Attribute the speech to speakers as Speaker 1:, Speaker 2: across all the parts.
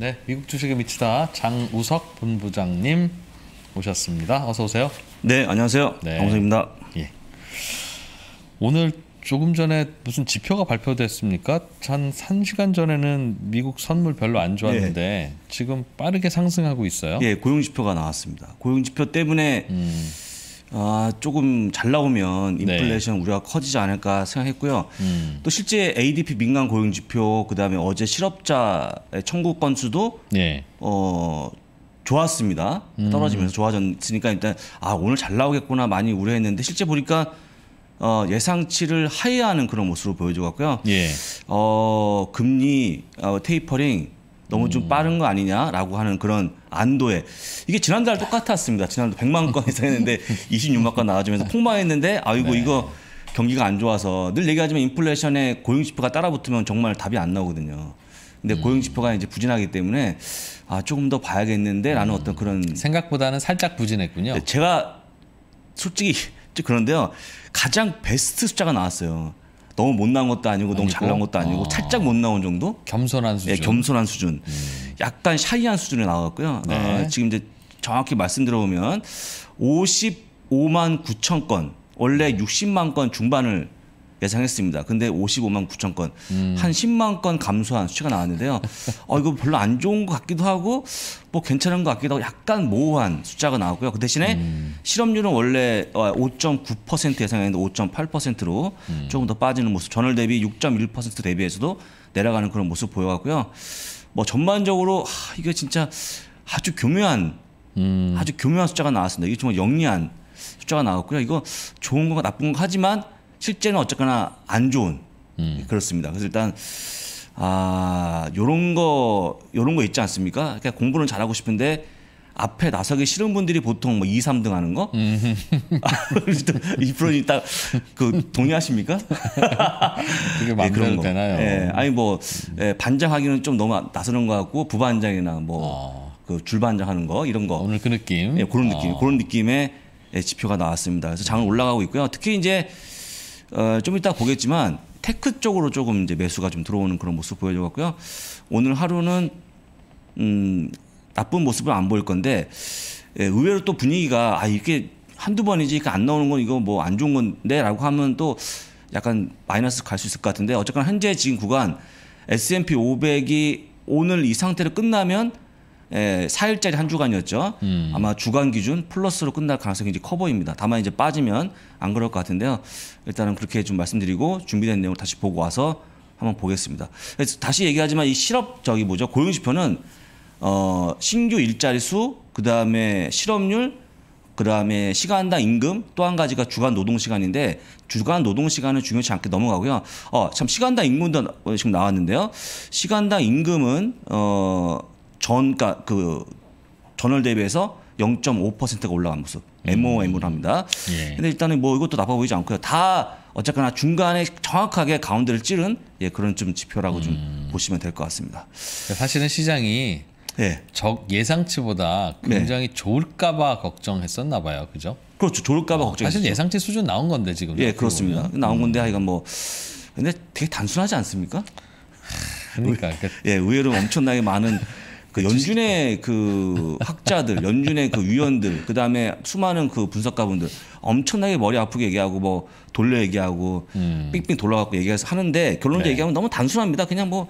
Speaker 1: 네, 미국 주식에 미치다 장우석 본부장님 오셨습니다. 어서 오세요. 네, 안녕하세요. 네. 방석입니다. 예. 오늘 조금 전에 무슨 지표가 발표됐습니까? 한 3시간 전에는 미국 선물 별로 안 좋았는데 예. 지금 빠르게 상승하고 있어요. 예,
Speaker 2: 고용 지표가 나왔습니다.
Speaker 1: 고용 지표 때문에
Speaker 2: 음. 아, 조금 잘 나오면 네. 인플레이션 네. 우려가 커지지 않을까 생각했고요. 음. 또 실제 ADP 민간 고용 지표 그다음에 어제 실업자의 청구 건수도 네. 어 좋았습니다. 음. 떨어지면서 좋아졌으니까 일단 아, 오늘 잘 나오겠구나 많이 우려했는데 실제 보니까 어, 예상치를 하이하는 그런 모습으로 보여줘 갖고요. 예. 어, 금리 어, 테이퍼링 너무 좀 빠른 거 아니냐라고 하는 그런 안도에 이게 지난달 똑같았습니다. 지난달 100만 건 이상 했는데 26만 건 나와주면서 폭망했는데 아이고 네. 이거 경기가 안 좋아서 늘 얘기하지만 인플레이션에 고용 지표가 따라붙으면 정말 답이 안 나오거든요. 근데 음. 고용 지표가 이제 부진하기 때문에 아 조금 더 봐야겠는데라는 음. 어떤 그런 생각보다는 살짝 부진했군요. 네, 제가 솔직히 그런데요 가장 베스트 숫자가 나왔어요. 너무 못 나온 것도 아니고, 너무 아니고? 잘 나온 것도 아니고 아. 살짝 못 나온 정도? 겸손한 예, 수준. 네, 겸손한 수준. 음. 약간 샤이한 수준에 나왔고요. 네. 어, 지금 이제 정확히 말씀드려보면 55만 9천 건 원래 60만 건 중반을 예상했습니다. 근데 55만 9천 건, 음. 한 10만 건 감소한 수치가 나왔는데요. 어, 이거 별로 안 좋은 것 같기도 하고, 뭐 괜찮은 것 같기도 하고, 약간 모호한 숫자가 나왔고요. 그 대신에 음. 실업률은 원래 5.9% 어, 예상했는데 5.8%로 음. 조금 더 빠지는 모습, 전월 대비 6.1% 대비해서도 내려가는 그런 모습 보여갖고요. 뭐 전반적으로, 하, 이게 진짜 아주 교묘한, 음. 아주 교묘한 숫자가 나왔습니다. 이게 정말 영리한 숫자가 나왔고요. 이거 좋은 거가 나쁜 거 하지만 실제는 어쨌거나 안 좋은 음. 그렇습니다. 그래서 일단 아 요런 거 요런 거 있지 않습니까? 그러니까 공부는 잘하고 싶은데 앞에 나서기 싫은 분들이 보통 뭐 2, 3등 하는 거? 음. 이프로님 딱그 동의하십니까? 그게 네, 그런 거. 되나요? 예, 아니 뭐 음. 예, 반장하기는 좀 너무 나서는 거 같고 부반장이나 뭐 어. 그 줄반장 하는 거 이런 거 오늘 그 느낌 예, 그런 아. 느낌 어. 그런 느낌의 지표가 나왔습니다. 그래서 장은 올라가고 있고요. 특히 이제 어, 좀 이따 보겠지만 테크 쪽으로 조금 이제 매수가 좀 들어오는 그런 모습 보여줘갖고요. 오늘 하루는 음, 나쁜 모습을안 보일 건데 예, 의외로 또 분위기가 아 이게 한두 번이지 이렇게 안 나오는 건 이거 뭐 안 좋은 건데라고 하면 또 약간 마이너스 갈 수 있을 것 같은데 어쨌거나 현재 지금 구간 S&P 500이 오늘 이 상태로 끝나면 4일짜리 예, 한 주간이었죠. 음. 아마 주간 기준 플러스로 끝날 가능성이 이제 커 보입니다. 다만 이제 빠지면 안 그럴 것 같은데요. 일단은 그렇게 좀 말씀드리고 준비된 내용을 다시 보고 와서 한번 보겠습니다. 다시 얘기하지만 이 실업 저기 뭐죠 고용 지표는 어, 신규 일자리 수, 그 다음에 실업률, 그 다음에 시간당 임금, 또 한 가지가 주간 노동 시간인데 주간 노동 시간은 중요치 않게 넘어가고요. 어, 참 시간당 임금도 어, 지금 나왔는데요. 시간당 임금은 어, 전, 그까그 그러니까 전월 대비해서 0.5%가 올라간 모습. MOM으로 합니다. 예. 근데 일단은 뭐 이것도 나빠 보이지 않고요. 다 어쨌거나 중간에
Speaker 1: 정확하게 가운데를 찌른 예, 그런 좀 지표라고 음. 좀 보시면 될 것 같습니다. 사실은 시장이 예. 적 예상치보다 네. 굉장히 네. 좋을까봐 걱정했었나 봐요, 그죠? 그렇죠, 좋을까봐 어, 걱정. 사실 예상치 수준 나온 건데 지금. 예, 그렇습니다. 보면. 나온 건데 음. 하여간 뭐
Speaker 2: 근데 되게 단순하지 않습니까? 그러니까, 그러니까. 예, 의외로 엄청나게 많은 그 연준의 그 학자들, 연준의 그 위원들, 그 다음에 수많은 그 분석가분들 엄청나게 머리 아프게 얘기하고 뭐 돌려 얘기하고 음. 삑삑 돌려갖고 얘기해서 하는데 결론도 적 네. 얘기하면 너무 단순합니다. 그냥 뭐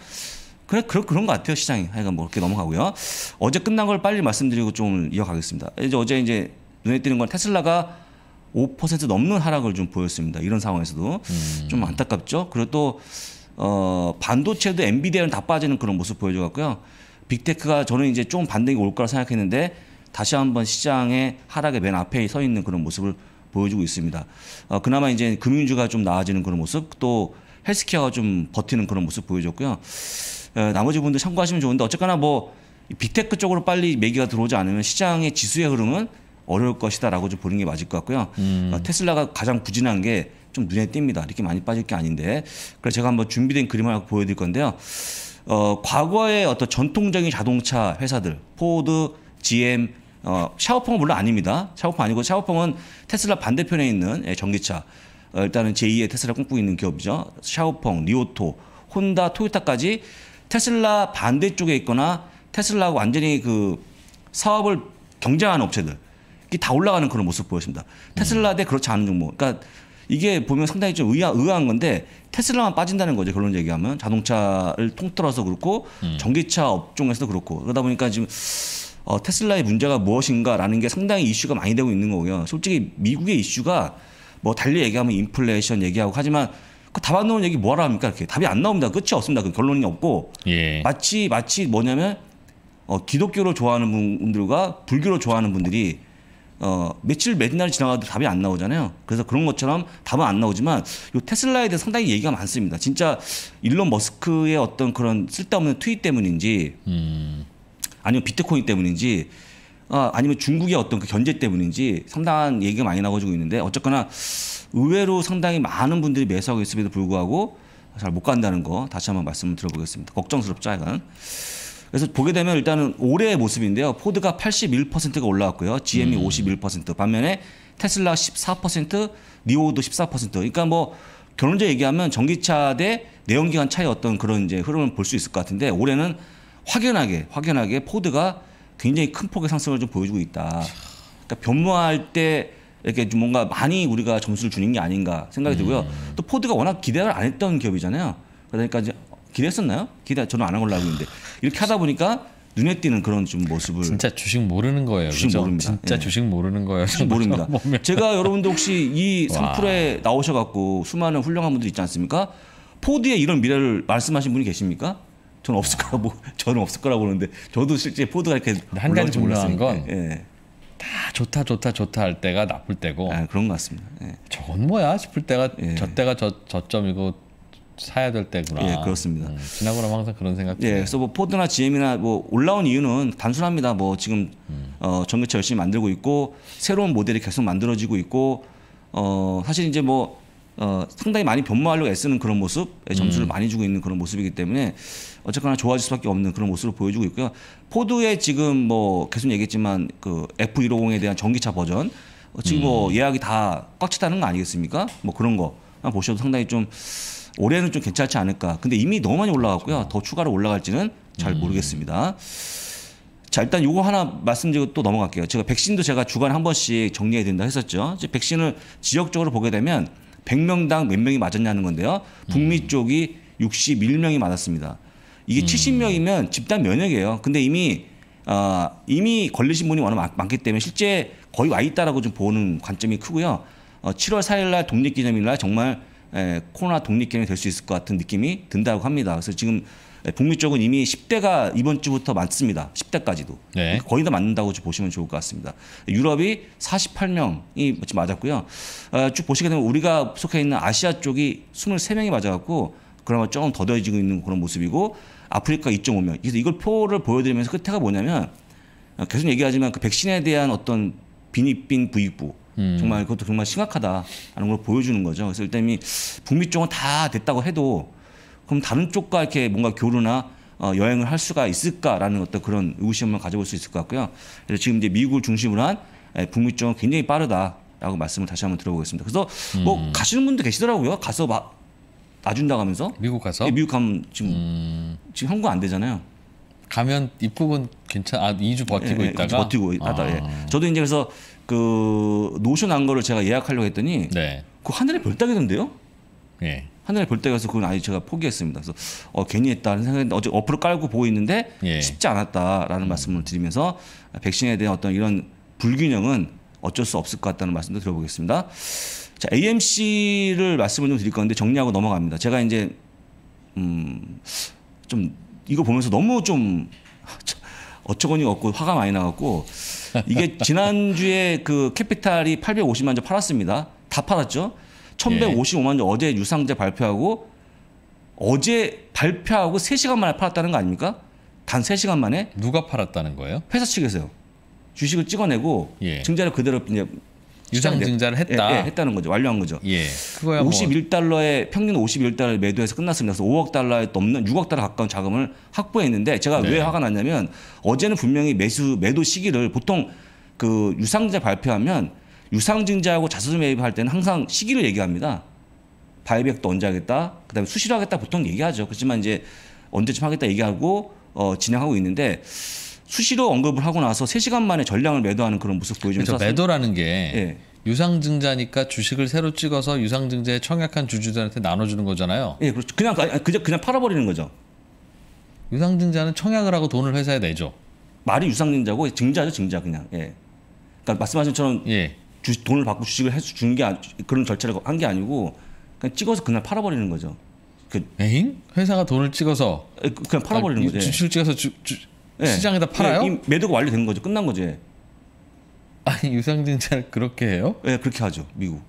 Speaker 2: 그래 그런 그런 것 같아요 시장이. 하여간 뭐이렇게 넘어가고요. 어제 끝난 걸 빨리 말씀드리고 좀 이어가겠습니다. 이제 어제 이제 눈에 띄는 건 테슬라가 5% 넘는 하락을 좀 보였습니다. 이런 상황에서도 음. 좀 안타깝죠. 그리고 또 어, 반도체도 엔비디아는 다 빠지는 그런 모습 보여줘갖고요. 빅테크가 저는 이제 좀 반등이 올 거라 생각했는데 다시 한번 시장의 하락의 맨 앞에 서 있는 그런 모습을 보여주고 있습니다. 어, 그나마 이제 금융주가 좀 나아지는 그런 모습, 또 헬스케어가 좀 버티는 그런 모습 보여줬고요. 어, 나머지 분들 참고하시면 좋은데 어쨌거나 뭐 빅테크 쪽으로 빨리 매기가 들어오지 않으면 시장의 지수의 흐름은 어려울 것이다라고 좀 보는 게 맞을 것 같고요. 음. 어, 테슬라가 가장 부진한 게 좀 눈에 띕니다. 이렇게 많이 빠질 게 아닌데. 그래서 제가 한번 준비된 그림을 보여드릴 건데요. 어, 과거의 어떤 전통적인 자동차 회사들, 포드, GM, 어, 샤오펑은 물론 아닙니다. 샤오펑 아니고 샤오펑은 테슬라 반대편에 있는 예, 전기차. 어, 일단은 제2의 테슬라 꿈꾸고 있는 기업이죠. 샤오펑, 리오토, 혼다, 토요타까지 테슬라 반대쪽에 있거나 테슬라하고 완전히 그 사업을 경쟁하는 업체들. 이게 다 올라가는 그런 모습 보였습니다. 테슬라 대 그렇지 않은 종목. 그러니까 이게 보면 상당히 좀 의아, 의아한 건데 테슬라만 빠진다는 거죠 결론 얘기하면 자동차를 통틀어서 그렇고 음. 전기차 업종에서도 그렇고 그러다 보니까 지금 어, 테슬라의 문제가 무엇인가라는 게 상당히 이슈가 많이 되고 있는 거고요. 솔직히 미국의 이슈가 뭐 달리 얘기하면 인플레이션 얘기하고 하지만 그답안 나오는 얘기 뭐하라 합니까? 이렇게 답이 안 나옵니다. 끝이 없습니다. 그 결론이 없고 예. 마치 마치 뭐냐면 어, 기독교를 좋아하는 분들과 불교를 좋아하는 분들이 어, 며칠 몇날 지나가도 답이 안 나오잖아요. 그래서 그런 것처럼 답은 안 나오지만 요 테슬라에 대해 상당히 얘기가 많습니다. 진짜 일론 머스크의 어떤 그런 쓸데없는 트윗 때문인지 음. 아니면 비트코인 때문인지 아, 아니면 중국의 어떤 그 견제 때문인지 상당한 얘기가 많이 나가지고 있는데 어쨌거나 의외로 상당히 많은 분들이 매수하고 있음에도 불구하고 잘 못 간다는 거 다시 한번 말씀을 들어보겠습니다. 걱정스럽죠, 이건. 그래서 보게 되면 일단은 올해의 모습인데요. 포드가 81%가 올라왔고요. GM이 음. 51%. 반면에 테슬라 14%, 리오도 14%. 그러니까 뭐 결론적으로 얘기하면 전기차 대 내연기관 차이 어떤 그런 이제 흐름을 볼 수 있을 것 같은데 올해는 확연하게 확연하게 포드가 굉장히 큰 폭의 상승을 좀 보여주고 있다. 그러니까 변모할 때 이렇게 좀 뭔가 많이 우리가 점수를 주는 게 아닌가 생각이 음. 들고요. 음. 또 포드가 워낙 기대를 안 했던 기업이잖아요. 그러니까 이제 기대했었나요? 기대 저는 안한 걸로 알고 있는데 이렇게 하다 보니까 눈에 띄는 그런 좀 모습을 진짜 주식 모르는 거예요. 주식 그렇죠? 모릅니다. 진짜 예. 주식
Speaker 1: 모르는 거예요. 주식 모릅니다. 제가 여러분들
Speaker 2: 혹시 이 상풀에 나오셔갖고 수많은 훌륭한 분들 있지 않습니까? 포드의 이런 미래를 말씀하신 분이 계십니까? 저는 없을 거라고 뭐, 저는 없을 거라고 보는데
Speaker 1: 저도 실제 포드가 이렇게 한 가지 분명한 건. 예. 좋다 좋다 좋다 할 때가 나쁠 때고 아, 그런 것 같습니다. 예. 저건 뭐야 싶을 때가 예. 저 때가 저 저점이고 사야 될 때구나. 예, 그렇습니다. 음, 지나고 나면 항상 그런 생각. 예, 그래서 뭐 포드나 GM이나 뭐
Speaker 2: 올라온 이유는 단순합니다. 뭐 지금 음. 어, 전기차 열심히 만들고 있고 새로운 모델이 계속 만들어지고 있고 어, 사실 이제 뭐 어, 상당히 많이 변모하려고 애쓰는 그런 모습에 점수를 음. 많이 주고 있는 그런 모습이기 때문에 어쨌거나 좋아질 수밖에 없는 그런 모습을 보여주고 있고요. 포드의 지금 뭐 계속 얘기했지만 그 F150에 대한 전기차 버전 어, 지금 뭐 음. 예약이 다 꽉 찼다는 거 아니겠습니까? 뭐 그런 거 보셔도 상당히 좀 올해는 좀 괜찮지 않을까. 근데 이미 너무 많이 올라갔고요. 그렇죠. 더 추가로 올라갈지는 잘 음. 모르겠습니다. 자 일단 요거 하나 말씀드리고 또 넘어갈게요. 제가 백신도 제가 주간 에한 번씩 정리해야 된다 했었죠. 이제 백신을 지역적으로 보게 되면 100명당 몇 명이 맞았냐는 건데요. 북미 음. 쪽이 61명이 맞았습니다. 이게 음. 70명이면 집단 면역이에요. 근데 이미 어, 이미 걸리신 분이 워낙 많기 때문에 실제 거의 와 있다라고 좀 보는 관점이 크고요. 어, 7월 4일 날 독립기념일 날 정말 에, 예, 코로나 독립기간이 될 수 있을 것 같은 느낌이 든다고 합니다. 그래서 지금 예, 북미 쪽은 이미 10대가 이번 주부터 많습니다. 10대까지도 네. 그러니까 거의 다 맞는다고 보시면 좋을 것 같습니다. 유럽이 48명이 맞았고요. 어, 쭉 보시게 되면 우리가 속해 있는 아시아 쪽이 23명이 맞아갖고 그나마 조금 더뎌지고 있는 그런 모습이고 아프리카 2.5명. 그래서 이걸 표를 보여드리면서 끝에가 뭐냐면 아, 계속 얘기하지만 그 백신에 대한 어떤 빈입빈 부익부 음. 정말 그것도 정말 심각하다라는 걸 보여주는 거죠. 그래서 일단 이 북미 쪽은 다 됐다고 해도 그럼 다른 쪽과 이렇게 뭔가 교류나 어, 여행을 할 수가 있을까라는 어떤 그런 의구심을 가져볼 수 있을 것 같고요. 그래서 지금 이제 미국을 중심으로 한 예, 북미 쪽은 굉장히 빠르다라고 말씀을 다시 한번 들어보겠습니다. 그래서 뭐 음. 가시는 분도 계시더라고요. 가서 막
Speaker 1: 놔준다 하면서 미국 가서 예, 미국 가면 지금 음. 지금 한국 안 되잖아요. 가면 입국은 괜찮 아 2주 버티고 예, 예, 있다가 버티고 예. 아. 하다 예.
Speaker 2: 저도 이제 그래서 그 노션 안 거를 제가 예약하려고 했더니 네. 그 하늘에 별따기던데요? 예. 하늘에 별따기 가서 그건 아니 제가 포기했습니다. 그래서 어 괜히 했다는 생각인데 어제 어플 깔고 보고 있는데 예. 쉽지 않았다라는 음. 말씀을 드리면서 백신에 대한 어떤 이런 불균형은 어쩔 수 없을 것 같다는 말씀도 드려보겠습니다. 자, AMC를 말씀을 좀 드릴 건데 정리하고 넘어갑니다. 제가 이제 음좀 이거 보면서 너무 좀 어처구니 없고 화가 많이 나갖고 이게 지난주에 그 캐피탈이 850만 주 팔았습니다. 다 팔았죠. 1155만 주 어제 유상자 발표하고 어제 발표하고 3시간 만에 팔았다는 거 아닙니까? 단 3시간 만에 누가 팔았다는 거예요? 회사 측에서요. 주식을 찍어내고 예. 증자를 그대로 이제 유상 네. 증자를 했다. 예, 예, 했다는 거죠. 완료한 거죠. 예. 그거야 51달러에 뭐... 평균 51달러를 매도해서 끝났습니다. 그래서 5억 달러에 넘는 6억 달러 가까운 자금을 확보했는데 제가 네. 왜 화가 났냐면 어제는 분명히 매수 매도 시기를 보통 그 유상증자 발표하면 유상증자하고 자수 매입할 때는 항상 시기를 얘기합니다. 바이백도 언제 하겠다, 그다음에 수시로 하겠다 보통 얘기하죠. 그렇지만 이제 언제쯤 하겠다 얘기하고 어, 진행하고 있는데 수시로 언급을 하고 나서 세시간 만에 전량을
Speaker 1: 매도하는 그런 모습 보여주면서 그렇죠. 매도라는 게 예. 유상증자니까 주식을 새로 찍어서 유상증자에 청약한 주주들한테 나눠주는 거잖아요. 예, 그렇죠. 그냥 그냥 그냥 팔아버리는 거죠. 유상증자는 청약을 하고 돈을 회사에
Speaker 2: 내죠. 말이 유상증자고 증자죠, 증자 그냥. 예. 그러니까 말씀하신 것처럼 예. 주, 돈을 받고 주식을 준게 아, 그런 절차를 한 게 아니고 그냥 찍어서 그날 팔아버리는 거죠.
Speaker 1: 그 에잉? 회사가 돈을 찍어서 그, 그냥 팔아버리는 아, 거죠. 예. 주식을 찍어서 주, 주, 네. 시장에다 예, 팔아요? 네, 매도가 완료된 거죠. 끝난 거죠 예. 아니 유상증자를 그렇게
Speaker 2: 해요? 네, 그렇게 하죠. 미국.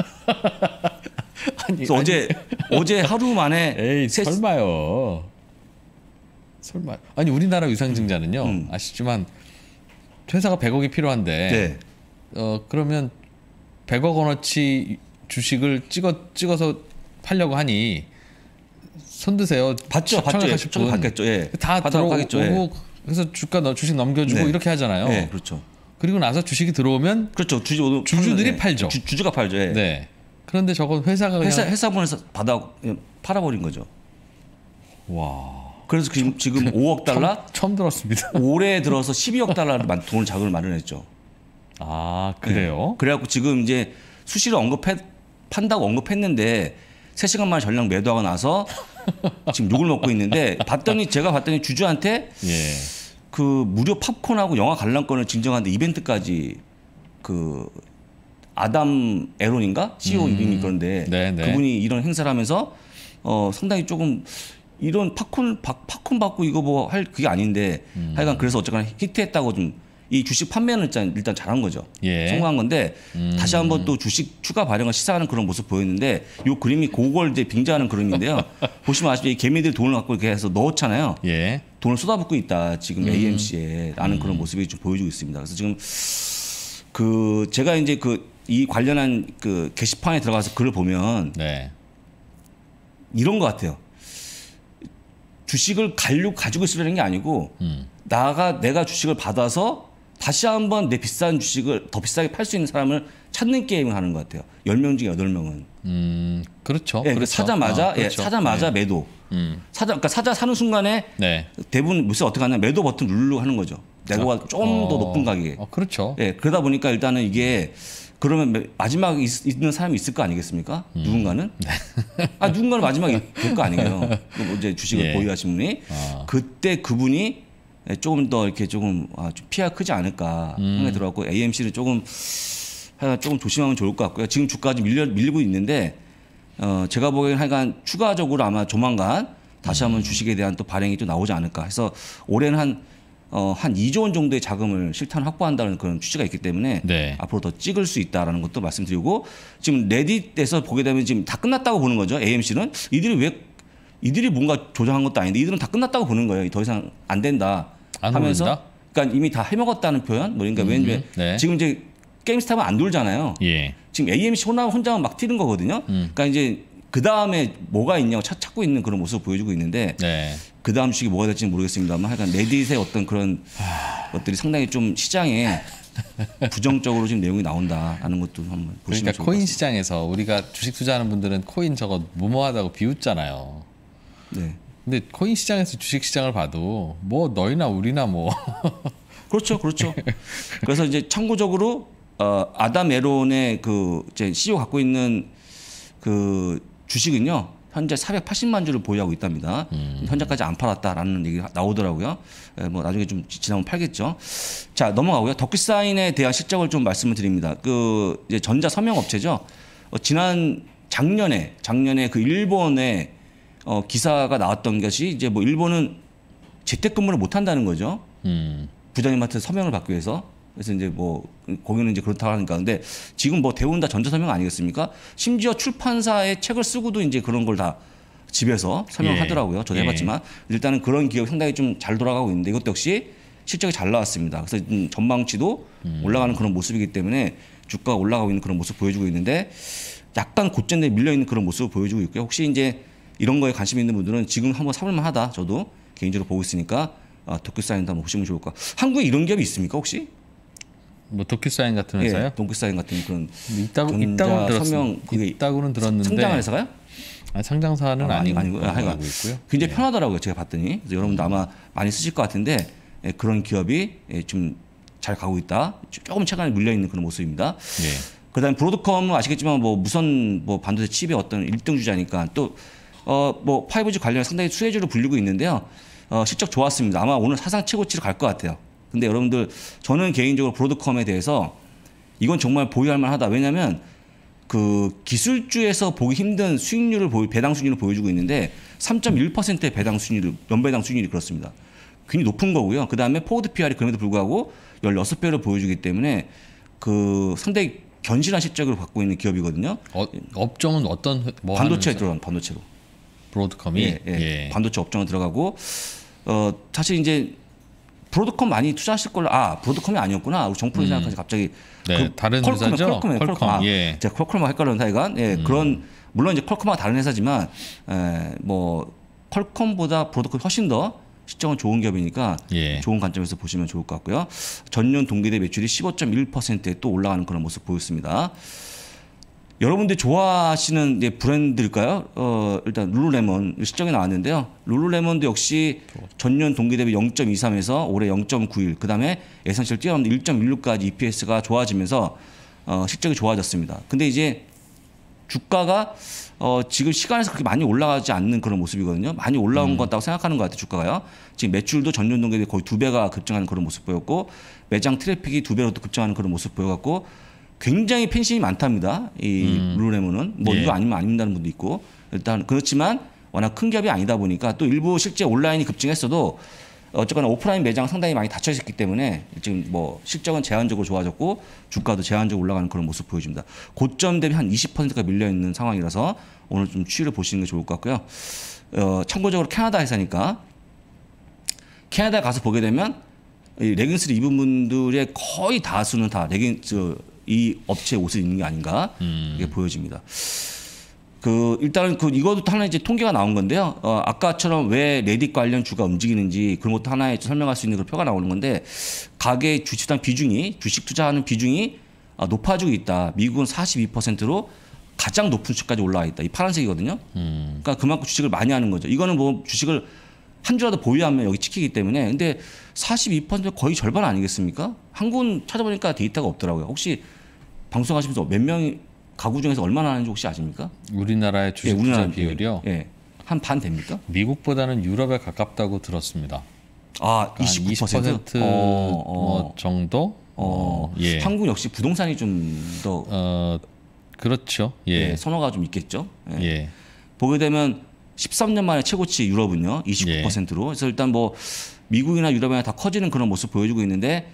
Speaker 1: 아니, 아니. 어제 어제 하루 만에 에이, 세... 설마요. 설마. 아니 우리나라 유상증자는요. 음. 아시지만 회사가 100억이 필요한데 네. 어 그러면 100억 원어치 주식을 찍어 찍어서 팔려고 하니 손드세요. 받죠, 받죠. 예, 청 받겠죠. 예. 음. 다 들어오고 예. 그래서 주가 주식 넘겨주고 네. 이렇게 하잖아요. 예, 그렇죠. 그리고 나서 주식이 들어오면 그렇죠. 주주, 주주들이 예. 팔죠. 주, 주가 팔죠. 예. 네. 그런데 저건 회사가 회사 회사분에서
Speaker 2: 받아 팔아버린 거죠. 와. 그래서 지금 지 5억 달러 처음, 처음 들었습니다. 올해 들어서 12억 달러를 돈을 자금을 마련했죠. 아 그래요? 네. 그래갖고 지금 이제 수시로 언급해 판다고 언급했는데 3시간 만에 전량 매도하고 나서 지금 욕을 먹고 있는데 봤더니 제가 봤더니 주주한테 예. 그 무료 팝콘하고 영화 관람권을 증정하는데 이벤트까지 그 아담 에론인가 CEO 음. 이름이 그런데 네네. 네. 그분이 이런 행사를 하면서 어 상당히 조금 이런 팝콘 팝, 콘 받고 이거 뭐 할 그게 아닌데 음. 하여간 그래서 어쨌거나 히트했다고 좀이 주식 판매는 일단, 일단 잘한 거죠. 예. 성공한 건데 음. 다시 한번 또 주식 추가 발행을 시사하는 그런 모습 보였는데 요 그림이 그걸 이제 빙자하는 그림인데요. 보시면 아시죠? 이 개미들 돈을 갖고 이렇게 해서 넣었잖아요. 예. 돈을 쏟아붓고 있다. 지금 음. AMC에 라는 음. 그런 모습이 좀 보여주고 있습니다. 그래서 지금 그 제가 이제 그 이 관련한 그 게시판에 들어가서 글을 보면 네. 이런 것 같아요. 주식을 갈려 가지고 있으려는 게 아니고 음. 나가 내가 주식을 받아서 다시 한번 내 비싼 주식을 더 비싸게 팔 수 있는 사람을 찾는 게임을 하는 것 같아요. 1 0명 중에 8 명은 음, 그렇죠. 예, 그렇죠. 사자마자 아, 그렇죠. 예, 사자마자 네. 매도. 음. 사자 그러니까 사자 사는 순간에 네. 대부분 무슨 어떻게 하냐 매도 버튼 룰로 하는 거죠. 내고가 아, 좀더 어, 높은 가격에. 어, 그렇죠. 예, 그러다 보니까 일단은 이게 그러면 마지막 있, 있는 사람이 있을 거 아니겠습니까? 음. 누군가는? 네. 아 누군가는 마지막에 될 거 아니에요. 이제 주식을 예. 보유하신 분이 아. 그때 그분이 네, 조금 더 이렇게 조금 아, 피해가 크지 않을까 음. 생각이 들어갖고 AMC는 조금 하여간 조금 조심하면 좋을 것 같고요. 지금 주가 좀 밀려, 밀리고 있는데 어, 제가 보기에는 하여간 추가적으로 아마 조만간 다시 한번 주식에 대한 또 발행이 또 나오지 않을까 해서 올해는 한 어, 한 2조 원 정도의 자금을 실탄 확보한다는 그런 취지가 있기 때문에 네. 앞으로 더 찍을 수 있다라는 것도 말씀드리고 지금 레딧에서 보게 되면 지금 다 끝났다고 보는 거죠. AMC는 이들이 왜 이들이 뭔가 조장한 것도 아닌데 이들은 다 끝났다고 보는 거예요. 더 이상 안 된다. 하면서 모른다? 그러니까 이미 다 해먹었다는 표현. 뭐 그러니까 음, 왜냐면 네. 지금 이제 게임스타가안 돌잖아요. 예. 지금 AMC 혼자 혼자만 막 튀는 거거든요. 음. 그러니까 이제 그 다음에 뭐가 있냐고 찾, 찾고 있는 그런 모습을 보여주고 있는데 네. 그 다음 식이 뭐가 될지는 모르겠습니다만 하여간 레딧의 어떤 그런 것들이 상당히 좀 시장에 부정적으로
Speaker 1: 지금 내용이 나온다라는 것도 한번 보시면 그러니까 코인 시장에서 우리가 주식 투자하는 분들은 코인 저거 무모하다고 비웃잖아요. 네. 근데 코인 시장에서 주식 시장을 봐도 뭐 너희나 우리나 뭐 그렇죠, 그렇죠. 그래서 이제 참고적으로
Speaker 2: 어, 아담 에론의 그 이제 CEO 갖고 있는 그 주식은요 현재 480만 주를 보유하고 있답니다. 음. 현재까지 안 팔았다라는 얘기가 나오더라고요. 예, 뭐 나중에 좀 지나면 팔겠죠. 자 넘어가고요. 덕기사인에 대한 실적을 좀 말씀을 드립니다. 그 이제 전자 서명 업체죠. 어, 지난 작년에 작년에 그 일본의 어, 기사가 나왔던 것이 이제 뭐 일본은 재택근무를 못 한다는 거죠. 음. 부장님한테 서명을 받기 위해서. 그래서 이제 뭐 거기는 이제 그렇다고 하니까 근데 지금 뭐 대부분 다 전자 서명 아니겠습니까? 심지어 출판사의 책을 쓰고도 이제 그런 걸 다 집에서 서명하더라고요. 예. 저도 해봤지만 예. 일단은 그런 기업 상당히 좀 잘 돌아가고 있는데 이것 도 역시 실적이 잘 나왔습니다. 그래서 음, 전망치도 음. 올라가는 그런 모습이기 때문에 주가가 올라가고 있는 그런 모습 보여주고 있는데 약간 고점에 밀려 있는 그런 모습을 보여주고 있고요. 혹시 이제 이런 거에 관심 있는 분들은 지금 한번 사볼만 하다. 저도 개인적으로 보고 있으니까 아, 도큐사인도 한번 보시면 좋을 까 한국에 이런 기업이 있습니까 혹시? 뭐 도큐사인 같은 회사요? 예, 도큐사인 같은 그런 있다고 있다고는 들었명 그게 있다고는 들었는데 상장 회사가요?
Speaker 1: 아니, 상장사는 아, 아니, 아니고 아, 아니, 알고 있고요.
Speaker 2: 굉장히 예. 편하더라고요 제가 봤더니 그래 여러분도 아마 많이 쓰실 것 같은데 예, 그런 기업이 예, 지금 잘 가고 있다. 조금 최근에 물려 있는 그런 모습입니다. 예. 그다음에 브로드컴은 아시겠지만 뭐 무선 뭐 반도체 칩의 어떤 일등 주자니까 또 어, 뭐 5G 관련 상당히 수혜주로 불리고 있는데요. 어, 실적 좋았습니다. 아마 오늘 사상 최고치로 갈 것 같아요. 근데 여러분들 저는 개인적으로 브로드컴에 대해서 이건 정말 보유할 만하다. 왜냐하면 그 기술주에서 보기 힘든 수익률을 보여, 배당 수익률을 보여주고 있는데 3.1%의 배당 수익률, 연배당 수익률이 그렇습니다. 굉장히 높은 거고요. 그 다음에 포드 PR이 그럼에도 불구하고 16배로 보여주기 때문에 그 상당히 견실한 실적을 갖고 있는 기업이거든요. 어, 업종은 어떤 뭐 반도체 들어 반도체로. 브로드컴이 예, 예, 예. 반도체 업종에 들어가고 어 사실 이제 브로드컴 많이 투자하실 걸로 아 브로드컴이 아니었구나 우리 정품회장까지 음. 갑자기 네, 그, 다른 퀄컴, 회사죠 퀄컴, 퀄컴, 아, 예. 제가 퀄컴과 헷갈렸는 사이간 예, 음. 그런 물론 이제 콜컴과 다른 회사지만 에, 예, 뭐콜컴보다 브로드컴 훨씬 더 시정은 좋은 기업이니까 예. 좋은 관점에서 보시면 좋을 것 같고요. 전년 동기대 매출이 15.1%에 또 올라가는 그런 모습 보였습니다. 여러분들이 좋아하시는 이제 브랜드일까요? 어, 일단 룰루레몬 실적이 나왔는데요. 룰루레몬도 역시 전년 동기 대비 0.23에서 올해 0.91, 그 다음에 예상치를 뛰어넘는 1.16까지 EPS가 좋아지면서 어, 실적이 좋아졌습니다. 근데 이제 주가가 어, 지금 시간에서 그렇게 많이 올라가지 않는 그런 모습이거든요. 많이 올라온 음. 것같다고 생각하는 것 같아요, 주가가요. 지금 매출도 전년 동기 대비 거의 두 배가 급증하는 그런 모습 보였고 매장 트래픽이 두 배로 또 급증하는 그런 모습 보여갖고 굉장히 팬심이 많답니다. 이 음. 룰레몬은뭐 예. 이거 아니면 아닙니다는 분도 있고 일단 그렇지만 워낙 큰 기업이 아니다 보니까 또 일부 실제 온라인이 급증했어도 어쨌거나 오프라인 매장 상당히 많이 닫혀 있었기 때문에 지금 뭐 실적은 제한적으로 좋아졌고 주가도 제한적으로 올라가는 그런 모습 보여집니다. 고점 대비 한 20%가 밀려 있는 상황이라서 오늘 좀 추이를 보시는 게 좋을 것 같고요. 어, 참고적으로 캐나다 회사니까 캐나다 가서 보게 되면 이 레깅스를 입은 분들의 거의 다수는 다 레깅 저이 업체 옷을 입는 게 아닌가 음. 이게 보여집니다. 그 일단은 그 이것도 하나 이제 통계가 나온 건데요. 어, 아까처럼 왜 레딧 관련 주가 움직이는지 그런 것도 하나의 설명할 수 있는 그 표가 나오는 건데 가계 주식당 비중이 주식 투자하는 비중이 아 높아지고 있다. 미국은 42%로 가장 높은 수까지 올라와 있다. 이 파란색이거든요. 음. 그러니까 그만큼 주식을 많이 하는 거죠. 이거는 뭐 주식을 한 주라도 보유하면 여기 찍히기 때문에 근데 42% 거의 절반 아니겠습니까? 한군 찾아보니까 데이터가 없더라고요. 혹시 방송하시면서 몇 명이 가구 중에서 얼마나 하는지 혹시 아십니까? 우리나라의 주식 예, 투자
Speaker 1: 비율이요? 예. 한 반 됩니까? 미국보다는 유럽에 가깝다고 들었습니다. 아, 그러니까 29%? 20% 어, 어. 뭐 정도? 어, 뭐, 예. 한국 역시 부동산이
Speaker 2: 좀 더 어, 그렇죠. 예. 예. 선호가 좀 있겠죠. 예. 예. 보게 되면 13년 만에 최고치 유럽은요. 29%로. 예. 그래서 일단 뭐 미국이나 유럽이나 다 커지는 그런 모습 보여주고 있는데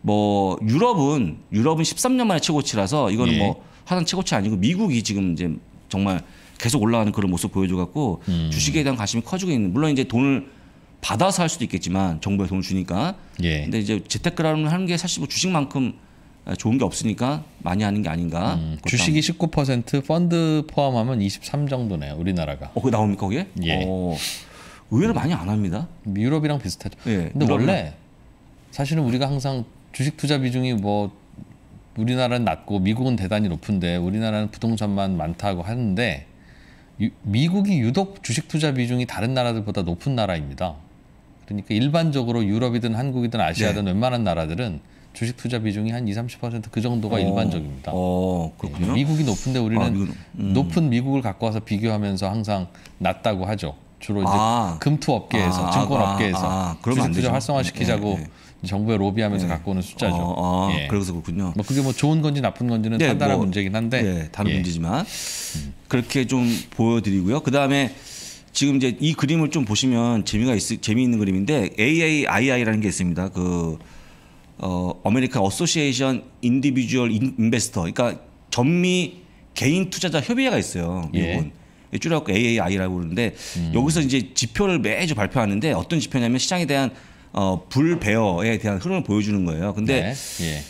Speaker 2: 뭐 유럽은 유럽은 13년 만에 최고치라서 이거는 예. 뭐 하단 최고치 아니고 미국이 지금 이제 정말 계속 올라가는 그런 모습 보여줘 갖고 음. 주식에 대한 관심이 커지고 있는 물론 이제 돈을 받아서 할 수도 있겠지만 정부에 돈을 주니까 예. 근데 이제 재테크라는 하는 게 사실 뭐 주식만큼 아, 좋은 게 없으니까
Speaker 1: 많이 하는 게 아닌가. 음, 주식이 19% 펀드 포함하면 23 정도네요. 우리나라가. 어, 그 나옵니까 그게? 예. 어, 의외로 음. 많이 안 합니다. 유럽이랑 비슷하죠. 예, 근데 유럽은... 원래 사실은 우리가 항상 주식 투자 비중이 뭐 우리나라는 낮고 미국은 대단히 높은데 우리나라는 부동산만 많다고 하는데 유, 미국이 유독 주식 투자 비중이 다른 나라들보다 높은 나라입니다. 그러니까 일반적으로 유럽이든 한국이든 아시아든 네. 웬만한 나라들은 주식 투자 비중이 한 20, 30%그 정도가 어, 일반적입니다. 어, 그렇군요. 예, 미국이 높은데 우리는 아, 미국, 음. 높은 미국을 갖고 와서 비교하면서 항상 낮다고 하죠. 주로 이제 아, 금투 업계에서 아, 증권 아, 업계에서 아, 주식 투자 활성화시키자고 네, 네. 정부에 로비하면서 네. 갖고 오는 숫자죠. 어, 아, 예. 그래서 그렇군요. 뭐 그게 뭐 좋은 건지 나쁜 건지는 판단할 네, 뭐, 문제긴 한데 예, 다른 예. 문제지만 그렇게 좀 보여드리고요.
Speaker 2: 그 다음에 지금 이제 이 그림을 좀 보시면 재미가 있, 재미있는 그림인데 AAII라는 게 있습니다. 그 어, 아메리카 어소시에이션 인디비주얼 인베스터 그러니까 전미 개인 투자자 협의회가 있어요. 미국은. 예. 줄여갖고 AAI라고 그러는데 음. 여기서 이제 지표를 매주 발표하는데 어떤 지표냐면 시장에 대한 어, 불배어에 대한 흐름을 보여주는 거예요. 근데 네. 예.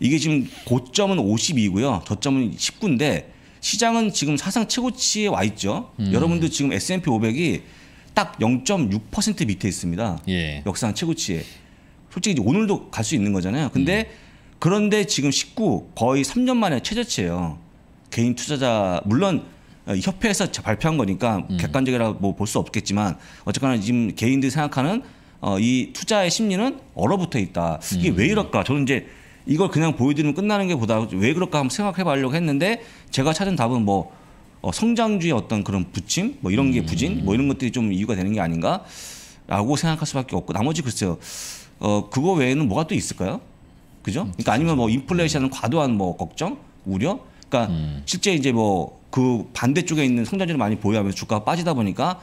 Speaker 2: 이게 지금 고점은 52고요. 저점은 19인데 시장은 지금 사상 최고치에 와 있죠. 음. 여러분들 지금 S&P 500이 딱 0.6% 밑에 있습니다. 예. 역상 최고치에. 솔직히 오늘도 갈 수 있는 거잖아요. 근데 음. 그런데 지금 19 거의 3년 만에 최저치예요. 개인 투자자 물론 협회에서 발표한 거니까 음. 객관적이라 뭐볼 수 없겠지만 어쨌거나 지금 개인들이 생각하는 어, 이 투자의 심리는 얼어붙어 있다. 이게 음. 왜 이럴까? 저는 이제 이걸 그냥 보여드리면 끝나는 게 보다 왜 그럴까 한번 생각해 보려고 했는데 제가 찾은 답은 뭐 어, 성장주의 어떤 그런 부침 뭐 이런 게 부진 뭐 음. 이런 것들이 좀 이유가 되는 게 아닌가라고 생각할 수밖에 없고 나머지 글쎄요. 어 그거 외에는 뭐가 또 있을까요? 그죠? 그러니까 아니면 뭐인플레이션은 과도한 뭐 걱정, 우려. 그러니까 음. 실제 이제 뭐 그 반대쪽에 있는 성장률이 많이 보유하면서 주가가 빠지다 보니까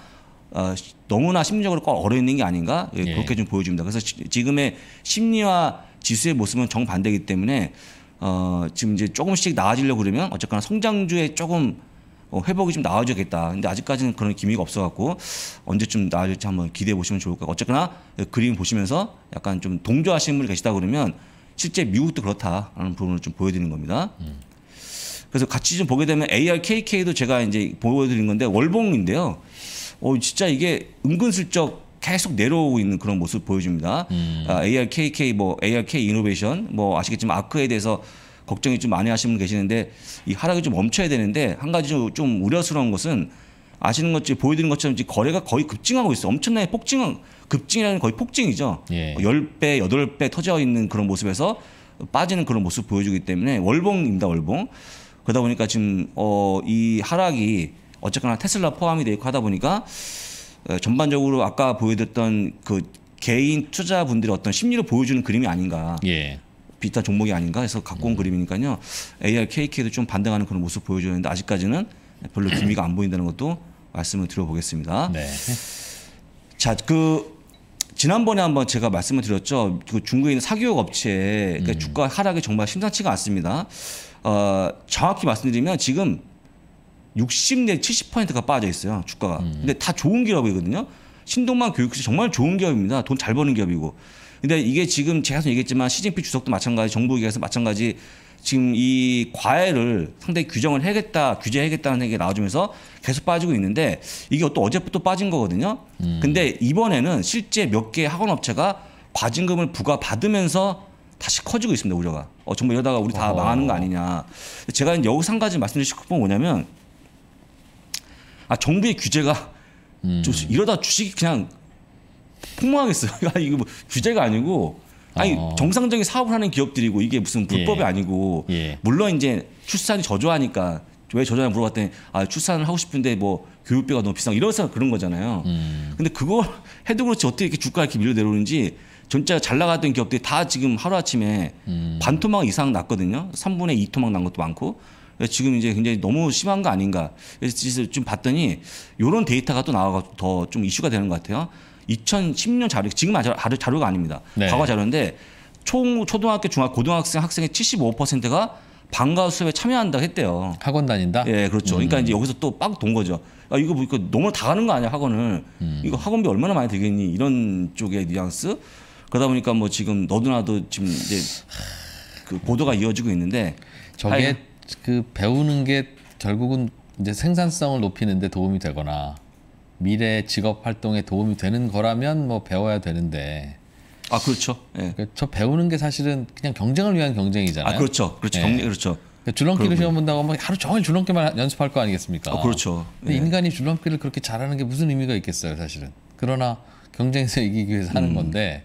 Speaker 2: 어, 너무나 심리적으로 꽉 얼어 있는 게 아닌가 예, 예. 그렇게 예. 좀 보여집니다. 그래서 지, 지금의 심리와 지수의 모습은 정반대이기 때문에 어, 지금 이제 조금씩 나아지려고 그러면 어쨌거나 성장주에 조금 어, 회복이 좀 나아지겠다. 근데 아직까지는 그런 기미가 없어갖고 언제쯤 나아질지 한번 기대해 보시면 좋을 것 같고 어쨌거나 그림 보시면서 약간 좀 동조하시는 분이 계시다 그러면 실제 미국도 그렇다라는 부분을 좀 보여드리는 겁니다. 음. 그래서 같이 좀 보게 되면 ARKK도 제가 이제 보여드린 건데 월봉인데요. 어, 진짜 이게 은근슬쩍 계속 내려오고 있는 그런 모습 보여줍니다. 음. 아, ARKK 뭐 ARK 이노베이션 뭐 아시겠지만 아크에 대해서 걱정이 좀 많이 하시는 분 계시는데 이 하락이 좀 멈춰야 되는데 한 가지 좀, 우려스러운 것은 아시는 것처럼 보여드린 것처럼 지금 거래가 거의 급증하고 있어. 엄청나게 폭증, 급증이라는 거의 폭증이죠. 예. 10배, 8배 터져 있는 그런 모습에서 빠지는 그런 모습 보여주기 때문에 월봉입니다, 월봉. 그러다 보니까 지금 어, 이 하락이 어쨌거나 테슬라 포함이 되어 있고 하다 보니까 어, 전반적으로 아까 보여드렸던 그 개인 투자분들의 어떤 심리를 보여주는 그림이 아닌가. 예. 비슷한 종목이 아닌가 해서 갖고 온 음. 그림이니까요. AR, KK도 좀 반등하는 그런 모습 보여주야는데 아직까지는 별로 기미가 안 보인다는 것도 말씀을 드려보겠습니다. 네. 자, 그 지난번에 한번 제가 말씀을 드렸죠. 그 중국에 있는 사교육 업체의 그러니까 음. 주가 하락이 정말 심상치가 않습니다. 어, 정확히 말씀드리면 지금 60 내 70%가 빠져 있어요. 주가가. 음. 근데 다 좋은 기업이거든요. 신동만 교육시 정말 좋은 기업입니다. 돈 잘 버는 기업이고. 근데 이게 지금 제가 얘기했지만 시진핑 주석도 마찬가지, 정부 기에서 마찬가지 지금 이 과외를 상당히 규정을 해야겠다, 규제해야겠다는 얘기가 나와주면서 계속 빠지고 있는데 이게 또 어제부터 빠진 거거든요. 음. 근데 이번에는 실제 몇 개 학원 업체가 과징금을 부과받으면서 다시 커지고 있습니다, 우려가. 어, 정말 이러다가 우리 다 어. 망하는 거 아니냐. 제가 여기서 한 가지 말씀드릴 싶은 건 뭐냐면 아, 정부의 규제가 음. 좀 이러다 주식이 그냥 폭망하겠어요. 아 이거 뭐 규제가 아니고 아니 어. 정상적인 사업을 하는 기업들이고 이게 무슨 예. 불법이 예. 아니고 예. 물론 이제 출산이 저조하니까 왜 저조냐 물어봤더니 아 출산을 하고 싶은데 뭐 교육비가 너무 비싸 이러면서 그런 거잖아요. 음. 근데 그거 해도 그렇지 어떻게 이렇게 주가 이렇게 밀려 내려오는지 진짜 잘 나갔던 기업들이 다 지금 하루 아침에 음. 반 토막 이상 났거든요. 3분의 2 토막 난 것도 많고 지금 이제 굉장히 너무 심한 거 아닌가. 그래서 지좀 봤더니 이런 데이터가 또 나와서 더 좀 이슈가 되는 것 같아요. 2010년 자료, 지금 아료 자료가 아닙니다. 네. 과거 자료인데 총 초등학교, 중학, 교 고등학생 학생의 75%가 방과 수업에 참여한다 했대요. 학원 다닌다? 예, 그렇죠. 그러니까 음. 그러니까 이제 여기서 또 빡 돈 거죠. 아, 이거 뭐, 이거 너무 다 가는 거 아니야, 학원을. 음. 이거 학원비 얼마나 많이 들겠니? 이런 쪽의 뉘앙스.
Speaker 1: 그러다 보니까 뭐 지금 너도나도 지금 이제 그 보도가 이어지고 있는데 저게 하이... 그 배우는 게 결국은 이제 생산성을 높이는데 도움이 되거나 미래 직업 활동에 도움이 되는 거라면 뭐 배워야 되는데 아 그렇죠. 예. 그 저 배우는 게 사실은 그냥 경쟁을 위한 경쟁이잖아요. 아 그렇죠. 그렇죠. 예. 경쟁 그렇죠. 그 줄넘기를 시험 본다고 하 하루 종일 줄넘기만 연습할 거 아니겠습니까? 아, 그렇죠. 근 예. 인간이 줄넘기를 그렇게 잘하는 게 무슨 의미가 있겠어요, 사실은. 그러나 경쟁에서 이기기 위해서 하는 음. 건데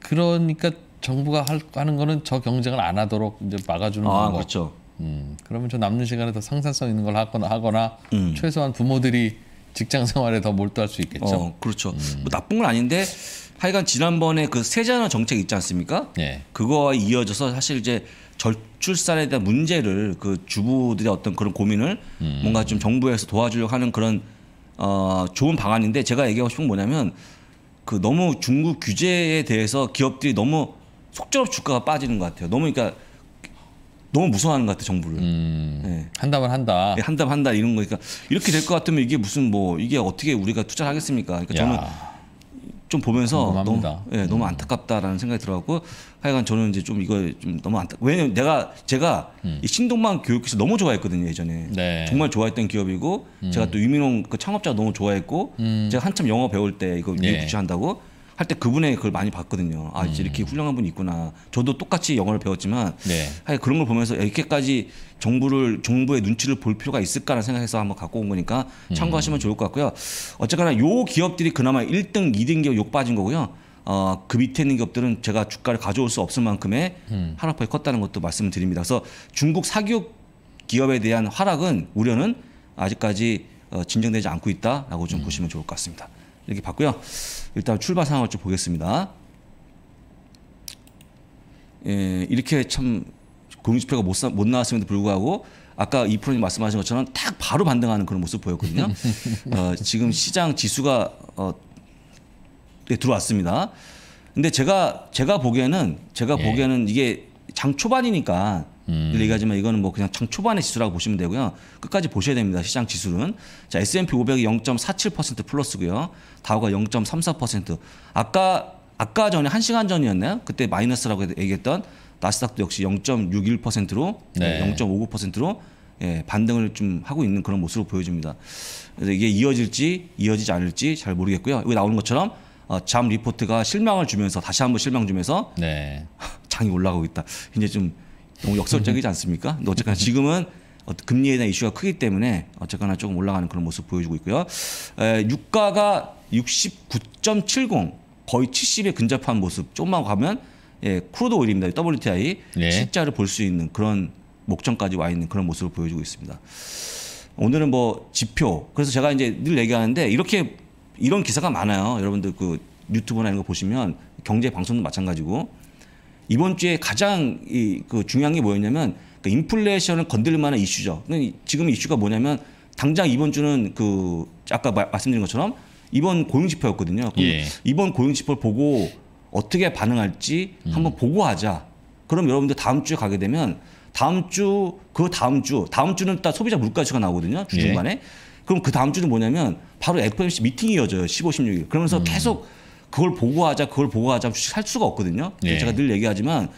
Speaker 1: 그러니까 정부가 할, 하는 거는 저 경쟁을 안 하도록 이제 막아주는 아, 방법. 그렇죠. 음, 그러면 저 남는 시간에 더 상산성 있는 걸 하거나 하거나 음. 최소한 부모들이 직장 생활에 더 몰두할 수 있겠죠. 어, 그렇죠. 음. 뭐 나쁜 건 아닌데 하여간 지난번에
Speaker 2: 그세자나 정책 있지 않습니까? 예. 그거와 이어져서 사실 이제 절출산에 대한 문제를 그 주부들의 어떤 그런 고민을 음. 뭔가 좀 정부에서 도와주려고 하는 그런 어, 좋은 방안인데 제가 얘기하고 싶은 뭐냐면 그 너무 중국 규제에 대해서 기업들이 너무 속절없이 주가가 빠지는 것 같아요. 너무 그러니까 너무 무서워하는 것 같아 정부를. 음, 네. 한다면 한다. 네, 예, 한다면 한다 이런 거니까 이렇게 될 것 같으면 이게 무슨 뭐 이게 어떻게 우리가 투자를 하겠습니까? 그러니까 저는 야. 좀 보면서 궁금합니다. 너무, 예, 너무 음. 안타깝다라는 생각이 들어갖고 하여간 저는 이제 좀 이거 좀 너무 안타 왜냐면 내가 제가 음. 이 신동만 교육에서 너무 좋아했거든요 예전에 네. 정말 좋아했던 기업이고 음. 제가 또 유민홍 그 창업자 너무 좋아했고 음. 제가 한참 영어 배울 때 이거 예. 미국 취한다고 할때 그분의 그걸 많이 봤거든요. 아이 이렇게 음. 훌륭한 분이 있구나. 저도 똑같이 영어를 배웠지만 네. 하여 아, 그런 걸 보면서 이렇게까지 정부를 정부의 눈치를 볼 필요가 있을까라는 생각해서 한번 갖고 온 거니까 음. 참고하시면 좋을 것 같고요. 어쨌거나 요 기업들이 그나마 1등, 2등 기업 욕 빠진 거고요. 어, 그 밑에 있는 기업들은 제가 주가를 가져올 수 없을 만큼의 음. 하락폭이 컸다는 것도 말씀을 드립니다. 그래서 중국 사기업 기업에 대한 하락은 우려는 아직까지 어, 진정되지 않고 있다라고 좀 음. 보시면 좋을 것 같습니다. 이렇게 봤고요. 일단 출발 상황을 좀 보겠습니다. 예, 이렇게 참 공유지표가 못, 못 나왔음에도 불구하고 아까 이 프로님 말씀하신 것처럼 딱 바로 반등하는 그런 모습 보였거든요. 어, 지금 시장 지수가 어, 네, 들어왔습니다. 근데 제가 제가 보기에는 제가 예. 보기에는 이게 장 초반이니까 음. 늘 얘기하지만 이거는 뭐 그냥 초반의 지수라고 보시면 되고요. 끝까지 보셔야 됩니다. 시장 지수는. 자, S&P 500이 0.47% 플러스고요. 다우가 0.34%. 아까 아까 전에 한 시간 전이었나요? 그때 마이너스라고 얘기했던 나스닥도 역시 0.61%로 네. 0.59%로 예, 반등을 좀 하고 있는 그런 모습을 보여줍니다. 그래서 이게 이어질지 이어지지 않을지 잘 모르겠고요. 여기 나오는 것처럼 어, 잠 리포트가 실망을 주면서 다시 한번 실망 주면서 네. 장이 올라가고 있다. 이제 좀 너무 역설적이지 않습니까? 근데 어쨌거나 지금은 어, 금리에 대한 이슈가 크기 때문에 어쨌거나 조금 올라가는 그런 모습 보여주고 있고요. 에, 유가가 69.70 거의 70에 근접한 모습 조금만 가면 예, 크루드 오일입니다. WTI 예. 실자를 볼 수 있는 그런 목전까지 와 있는 그런 모습을 보여주고 있습니다. 오늘은 뭐 지표 그래서 제가 이제 늘 얘기하는데 이렇게 이런 기사가 많아요. 여러분들 그 유튜브나 이런 거 보시면 경제 방송도 마찬가지고 이번 주에 가장 이, 그 중요한 게 뭐였냐면 그 인플레이션을 건들 만한 이슈죠. 지금 이슈가 뭐냐면 당장 이번 주는 그 아까 마, 말씀드린 것처럼 이번 고용지표였거든요. 예. 이번 고용지표를 보고 어떻게 반응할지 음. 한번 음. 보고하자. 그럼 여러분들 다음 주에 가게 되면 다음 주 그 다음 주 다음 주는 딱 소비자 물가지가 나오거든요. 주중간에. 예. 그럼 그 다음 주는 뭐냐면 바로 FOMC 미팅이 이어져요. 15, 16일. 그러면서 음. 계속 그걸 보고하자 그걸 보고하자 할 수가 없거든요. 예. 제가 늘 얘기하지만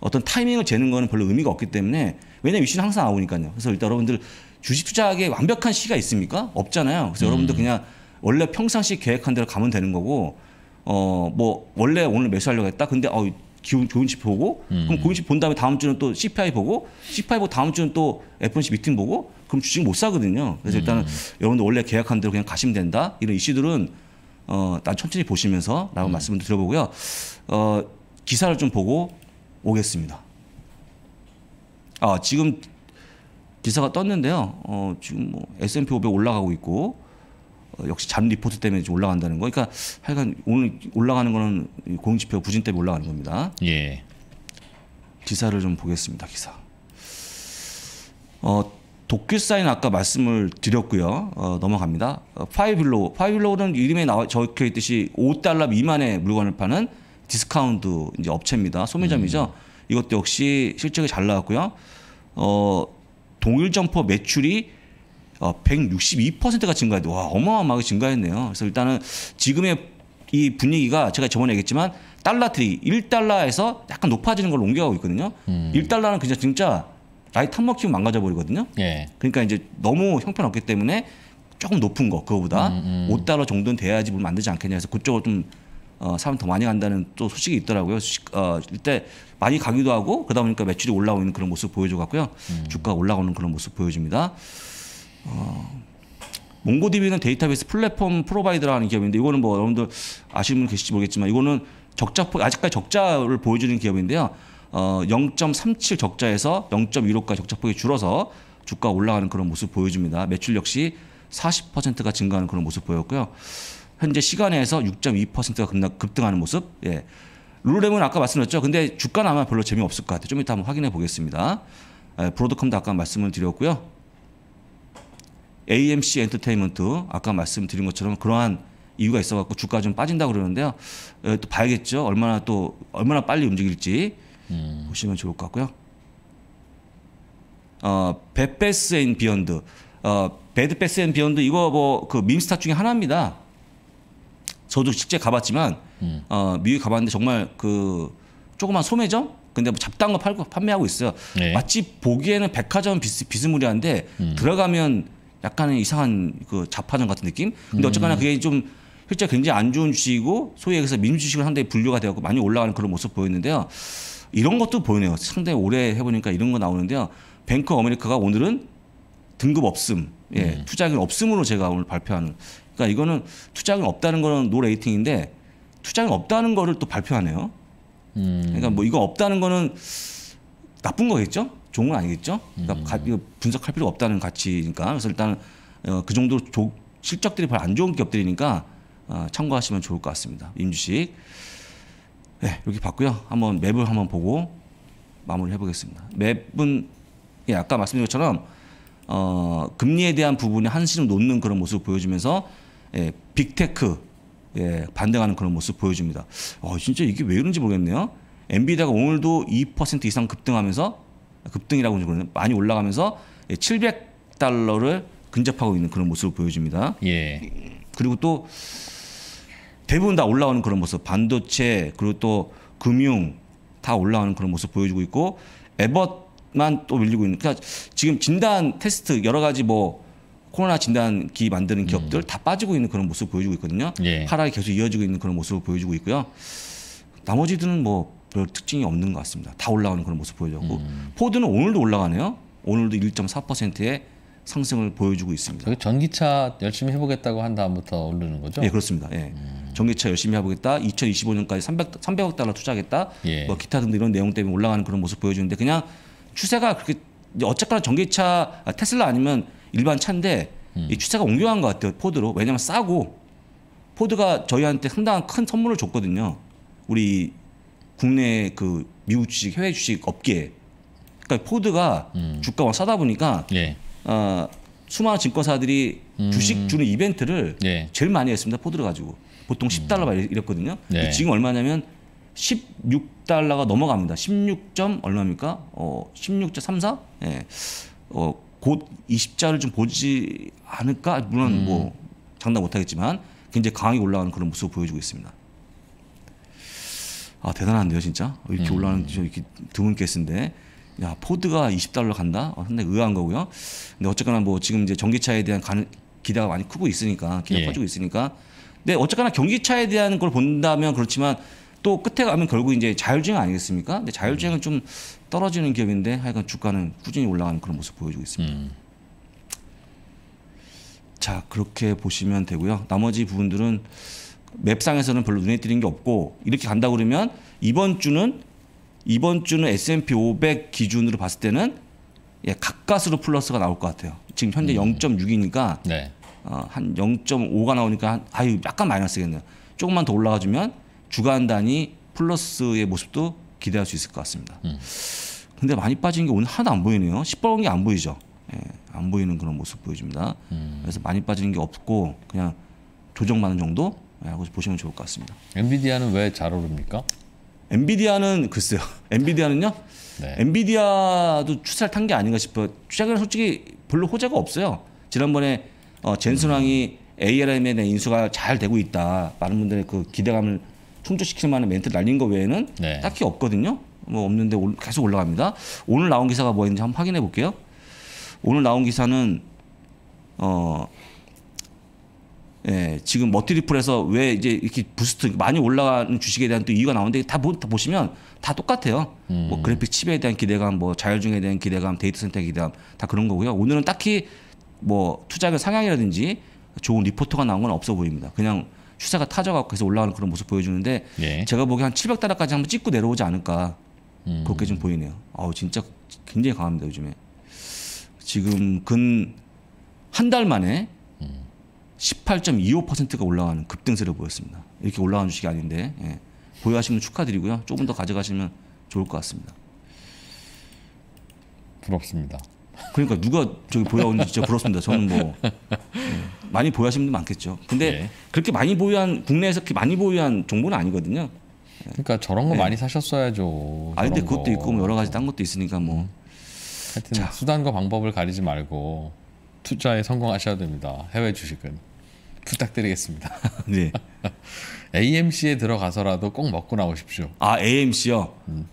Speaker 2: 어떤 타이밍을 재는 거는 별로 의미가 없기 때문에 왜냐면 이슈는 항상 나오니까요. 그래서 일단 여러분들 주식 투자하기에 완벽한 시기가 있습니까? 없잖아요. 그래서 음. 여러분들 그냥 원래 평상시 계획한 대로 가면 되는 거고 어 뭐 원래 오늘 매수하려고 했다. 근데 어 기운 좋은 집 보고 음. 그럼 고인 집본 다음에 다음 주는 또 CPI 보고 CPI 보고 다음 주는 또 FOMC 미팅 보고 그럼 주식 못 사거든요. 그래서 일단은 음. 여러분들 원래 계약한 대로 그냥 가시면 된다. 이런 이슈들은 어, 난 천천히 보시면서 라고 음. 말씀을 드려보고요. 어, 기사를 좀 보고 오겠습니다. 아, 지금 기사가 떴는데요. 어, 지금 뭐 S&P 500 올라가고 있고 어, 역시 잠 리포트 때문에 좀 올라간다는 거. 그러니까 하여간 오늘 올라가는 거는 공지표 부진 때문에 올라가는 겁니다. 예. 기사를 좀 보겠습니다. 기사. 어, 도큐사인 아까 말씀을 드렸고요. 어, 넘어갑니다. 어, 파이블로 파이블로우는 이름에 나와 적혀 있듯이 5달러 미만의 물건을 파는 디스카운트 이제 업체입니다. 소매점이죠. 음. 이것도 역시 실적이 잘 나왔고요. 어, 동일 점퍼 매출이 어, 162%가 증가했대. 와, 어마어마하게 증가했네요. 그래서 일단은 지금의 이 분위기가 제가 저번에 얘기했지만 달러 트리 1달러에서 약간 높아지는 걸 옮겨가고 있거든요. 음. 1달러는 그냥 진짜 나이 탐먹치면 망가져 버리거든요. 예. 그러니까 이제 너무 형편없기 때문에 조금 높은 거 그거보다 음, 음. 5달러 정도는 돼야지 물 만들지 않겠냐 해서 그쪽으로 좀 어, 사람 더 많이 간다는 또 소식이 있더라고요. 소식, 어, 일단 많이 가기도 하고 그러다 보니까 매출이 올라오는 그런 모습 보여줘갖고요. 음. 주가가 올라오는 그런 모습 보여줍니다. 어, 몽고디비는 데이터베이스 플랫폼 프로바이더라는 기업인데 이거는 뭐 여러분들 아시는 분 계실지 모르겠지만 이거는 적자 아직까지 적자를 보여주는 기업인데요. 어0.37 적자에서 0.15까지 적자폭이 줄어서 주가 올라가는 그런 모습 보여줍니다. 매출 역시 40%가 증가하는 그런 모습 보였고요. 현재 시간에서 6.2%가 급등하는 모습. 예. 룰루렘은 아까 말씀드렸죠. 근데 주가는 아마 별로 재미없을 것 같아요. 좀 이따 한번 확인해 보겠습니다. 예, 브로드컴도 아까 말씀을 드렸고요. AMC 엔터테인먼트 아까 말씀드린 것처럼 그러한 이유가 있어갖고 주가 좀 빠진다 고 그러는데요. 예, 또 봐야겠죠. 얼마나 또 얼마나 빨리 움직일지. 음. 보시면 좋을 것 같고요. 어, 배베스 앤 비욘드, 어, 배드베스 앤 비욘드 이거 뭐그 밈스타 중에 하나입니다. 저도 직접 가봤지만 음. 어, 미국 가봤는데 정말 그 조그만 소매점 근데 뭐 잡다한 거 팔고 판매하고 있어요. 네. 마치 보기에는 백화점 비스, 비스무리한데 음. 들어가면 약간은 이상한 그 자파점 같은 느낌. 근데 어쨌거나 음. 그게 좀 실제 굉장히 안 좋은 주식이고 소위 얘기해서 민주주식을 상당히 분류가 되었고 많이 올라가는 그런 모습 보였는데요. 이런 것도 보이네요. 상당히 오래 해보니까 이런 거 나오는데요. 뱅크 어메리카가 오늘은 등급 없음, 예, 네. 투자금 없음으로 제가 오늘 발표하는. 그러니까 이거는 투자금 없다는 거는 노 레이팅인데 투자금 없다는 거를 또 발표하네요. 음. 그러니까 뭐 이거 없다는 거는 나쁜 거겠죠? 좋은 건 아니겠죠? 그러니까 음. 분석할 필요가 없다는 가치니까. 그래서 일단 어, 그 정도로 조, 실적들이 별로 안 좋은 기업들이니까 어, 참고하시면 좋을 것 같습니다. 임주식. 네, 여기 봤고요. 한번 맵을 한번 보고 마무리해 보겠습니다. 맵은 예, 아까 말씀드린 것처럼 어, 금리에 대한 부분에 한시름 놓는 그런 모습 보여주면서 예, 빅테크 예, 반등하는 그런 모습 보여줍니다. 어, 진짜 이게 왜 이런지 모르겠네요. 엔비디아가 오늘도 2% 이상 급등하면서 급등이라고 그러는 많이 올라가면서 700달러를 예, 근접하고 있는 그런 모습을 보여줍니다. 예. 그리고 또 대부분 다 올라오는 그런 모습 반도체 그리고 또 금융 다 올라오는 그런 모습 보여주고 있고 에버만 또 밀리고 있는 그러니까 지금 진단 테스트 여러 가지 뭐 코로나 진단기 만드는 기업들 음. 다 빠지고 있는 그런 모습 보여주고 있거든요 예. 하락이 계속 이어지고 있는 그런 모습을 보여주고 있고요 나머지들은 뭐 별 특징이 없는 것 같습니다 다 올라오는 그런 모습 보여줬고 음. 포드는 오늘도 올라가네요 오늘도 1.4%에 상승을 보여주고 있습니다. 전기차 열심히 해보겠다고 한 다음부터 오르는 거죠? 예, 그렇습니다. 예. 음. 전기차 열심히 해보겠다. 2025년까지 300, 300억 달러 투자하겠다. 예. 뭐 기타 등등 이런 내용 때문에 올라가는 그런 모습 보여주는데 그냥 추세가 그렇게 어쨌거나 전기차 아, 테슬라 아니면 일반 차인데 음. 이 추세가 옮겨간 것 같아요. 포드로. 왜냐하면 싸고 포드가 저희한테 상당한 큰 선물을 줬거든요. 우리 국내 그 미국 주식, 해외 주식 업계. 그러니까 포드가 음. 주가가 싸다 보니까 예. 어, 수많은 증권사들이 음. 주식 주는 이벤트를 네. 제일 많이 했습니다. 포드를 가지고. 보통 10달러 막 음. 이랬거든요. 네. 지금 얼마냐면 16달러가 넘어갑니다. 16점 얼마입니까? 어, 16.34? 예. 어, 곧 20자를 좀 보지 않을까? 물론 뭐 음. 뭐 장담 못 하겠지만 굉장히 강하게 올라가는 그런 모습을 보여주고 있습니다. 아, 대단한데요, 진짜. 이렇게 음. 올라가는 이렇게 드문 케이스인데 야 포드가 20달러 간다? 어, 상당히 의아한 거고요. 근데 어쨌거나 뭐 지금 이제 전기차에 대한 가능, 기대가 많이 크고 있으니까 기대 예. 커지고 있으니까. 근데 어쨌거나 경기차에 대한 걸 본다면 그렇지만 또 끝에 가면 결국 이제 자율주행 아니겠습니까? 근데 자율주행은 음. 좀 떨어지는 기업인데 하여간 주가는 꾸준히 올라가는 그런 모습 보여주고 있습니다. 음. 자 그렇게 보시면 되고요. 나머지 부분들은 맵상에서는 별로 눈에 띄는 게 없고 이렇게 간다 그러면 이번 주는 이번 주는 S&P 500 기준으로 봤을 때는 예, 가까스로 플러스가 나올 것 같아요. 지금 현재 음. 0.6이니까 네. 어, 한 0.5가 나오니까 한, 아유 약간 마이너스겠네요. 조금만 더 올라가주면 주간 단위 플러스의 모습도 기대할 수 있을 것 같습니다. 음. 근데 많이 빠진 게 오늘 하나도 안 보이네요. 시뻘건 게안 보이죠. 예, 안 보이는 그런 모습 보여줍니다. 음. 그래서 많이 빠지는 게 없고 그냥 조정받 정도 예, 하고 보시면 좋을 것 같습니다. 엔비디아는 왜 잘 오릅니까? 엔비디아는 글쎄요. 엔비디아는요. 네. 엔비디아도 추세를 탄 게 아닌가 싶어추세근 솔직히 별로 호재가 없어요. 지난번에 어, 젠슨왕이 음. ARM에 대한 인수가 잘 되고 있다. 많은 분들의 그 기대감을 충족시킬 만한 멘트 날린 거 외에는 네. 딱히 없거든요. 뭐 없는데 올, 계속 올라갑니다. 오늘 나온 기사가 뭐였는지 한번 확인해 볼게요. 오늘 나온 기사는 어 예, 지금 머티리플에서 왜 이제 이렇게 부스트 많이 올라가는 주식에 대한 또 이유가 나오는데 다, 보, 다 보시면 다 똑같아요. 뭐 음. 뭐 그래픽 칩에 대한 기대감, 뭐 자율중에 대한 기대감, 데이터 센터 기대감 다 그런 거고요. 오늘은 딱히 뭐 투자의 상향이라든지 좋은 리포트가 나온 건 없어 보입니다. 그냥 추세가 타져갖고 계속 올라가는 그런 모습 보여주는데 예. 제가 보기에 한 700달러까지 한번 찍고 내려오지 않을까 음. 그렇게 좀 보이네요. 아우 진짜 굉장히 강합니다 요즘에. 지금 근 한 달 만에 18.25%가 올라가는 급등세를 보였습니다. 이렇게 올라간 주식이 아닌데 예. 보유하시면 축하드리고요. 조금 더 가져가시면 좋을 것 같습니다. 부럽습니다. 그러니까 누가 저기 보유하는지 진짜 부럽습니다. 저는 뭐 예. 많이 보유하시는 분 많겠죠. 근데 네. 그렇게 많이 보유한 국내에서 그렇게 많이 보유한 종목은 아니거든요. 예. 그러니까
Speaker 1: 저런 거 네. 많이 사셨어야죠. 아니 근데 그것도 거. 있고 뭐 여러 가지 딴 것도 있으니까 뭐. 음. 하여튼 자. 수단과 방법을 가리지 말고 투자에 성공하셔야 됩니다. 해외 주식은. 부탁드리겠습니다. 네. AMC에 들어가서라도 꼭 먹고 나오십시오. 아 AMC요? 음.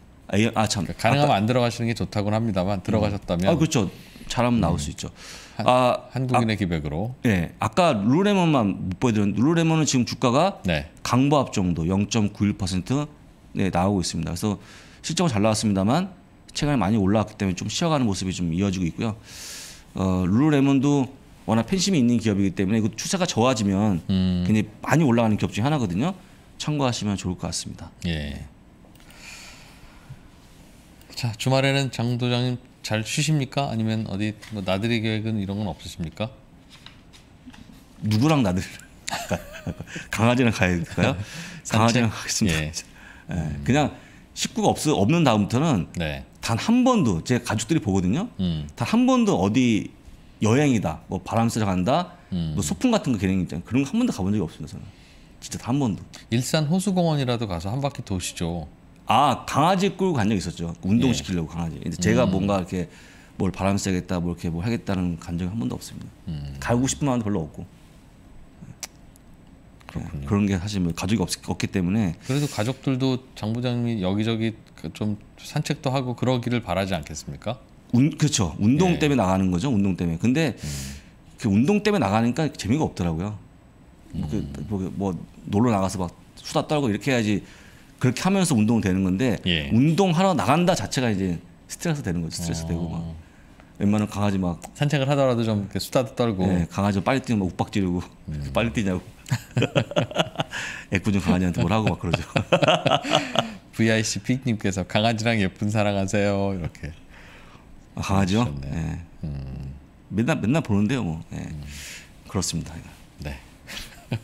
Speaker 1: 아, 참. 그러니까 가능하면 아안 들어가시는 게 좋다고는 합니다만 들어가셨다면. 아 그렇죠. 잘하면 음. 나올 음. 수 있죠. 한, 아, 한국인의 아, 기백으로. 네. 아까 룰레몬만
Speaker 2: 못 보여드렸는데 룰레몬은 지금 주가가 네. 강보합 정도 0.91% 네, 나오고 있습니다. 그래서 실적은 잘 나왔습니다만 최근에 많이 올라왔기 때문에 좀 쉬어가는 모습이 좀 이어지고 있고요. 어, 룰레몬도 워낙 팬심이 있는 기업이기 때문에 그 추세가 좋아지면 음. 굉장히 많이 올라가는 기업 중에 하나거든요. 참고하시면 좋을 것 같습니다.
Speaker 1: 예. 자 주말에는 장 도장님 잘 쉬십니까? 아니면 어디 뭐 나들이 계획은 이런 건 없으십니까? 누구랑 나들?
Speaker 2: 강아지랑 가야 될까요? 강아지랑 가겠습니다. 예. 예. 그냥 식구가 없, 없는 다음부터는 네. 단한 번도 제 가족들이 보거든요. 음. 단한 번도 어디 여행이다, 뭐 바람 쐬러 간다, 음. 뭐 소풍 같은 거 개념 있잖아요. 그런 거 한 번도 가본 적이 없습니다. 저는 진짜 단한 번도. 일산 호수공원이라도 가서 한 바퀴 도시죠. 아 강아지 끌고 간적 있었죠. 운동 예. 시키려고 예. 강아지. 근데 제가 음. 뭔가 이렇게 뭘 바람 쐬겠다, 뭐 이렇게 뭐 하겠다는 감정이 한 번도 없습니다. 음. 가고 싶은 마음도 별로 없고. 예. 그렇군요. 그런 게 사실 뭐 가족이 없, 기 때문에
Speaker 1: 그래도 가족들도 장 부장님이 여기저기 그 좀 산책도 하고 그러기를 바라지 않겠습니까?
Speaker 2: 운, 그렇죠. 운동 예. 때문에 나가는 거죠. 운동 때문에. 근데 음. 그 운동 때문에 나가니까 재미가 없더라고요. 음. 뭐, 그 뭐 놀러 나가서 막 수다 떨고 이렇게 해야지 그렇게 하면서 운동 되는 건데 예. 운동하러 나간다 자체가 이제 스트레스 되는 거죠. 스트레스 어. 되고 막웬만한 강아지 막 산책을 하더라도 좀 수다도 떨고 예, 강아지 빨리 뛰면 막 욱박 지르고 음.
Speaker 1: 빨리 뛰냐고 애꿎은 강아지한테 뭘 하고 막 그러죠. VIC 픽님께서 강아지랑 예쁜 사랑하세요 이렇게 아, 강하죠. 네. 음. 예. 맨날 맨날 보는데요, 뭐 네. 음. 그렇습니다. 네.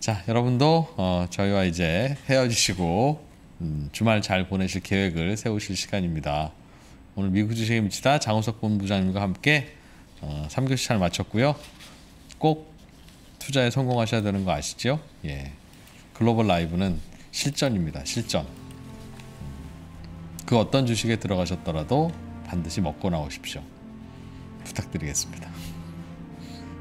Speaker 1: 자, 여러분도 어, 저희와 이제 헤어지시고 음, 주말 잘 보내실 계획을 세우실 시간입니다. 오늘 미국 주식에 미치다 장우석 본부장님과 함께 어, 3교시 잘 마쳤고요. 꼭 투자에 성공하셔야 되는 거 아시죠? 예. 글로벌 라이브는 실전입니다. 실전. 음, 그 어떤 주식에 들어가셨더라도 반드시 먹고 나오십시오. 부탁드리겠습니다.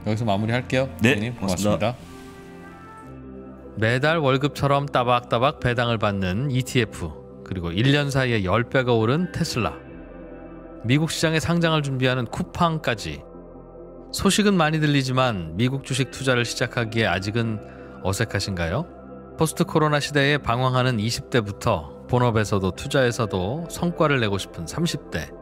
Speaker 1: 여기서 마무리할게요. 네, 님 고맙습니다. 고맙습니다. 매달 월급처럼 따박따박 배당을 받는 ETF 그리고 1년 사이에 10배가 오른 테슬라 미국 시장에 상장을 준비하는 쿠팡까지 소식은 많이 들리지만 미국 주식 투자를 시작하기에 아직은 어색하신가요? 포스트 코로나 시대에 방황하는 20대부터 본업에서도 투자에서도 성과를 내고 싶은 30대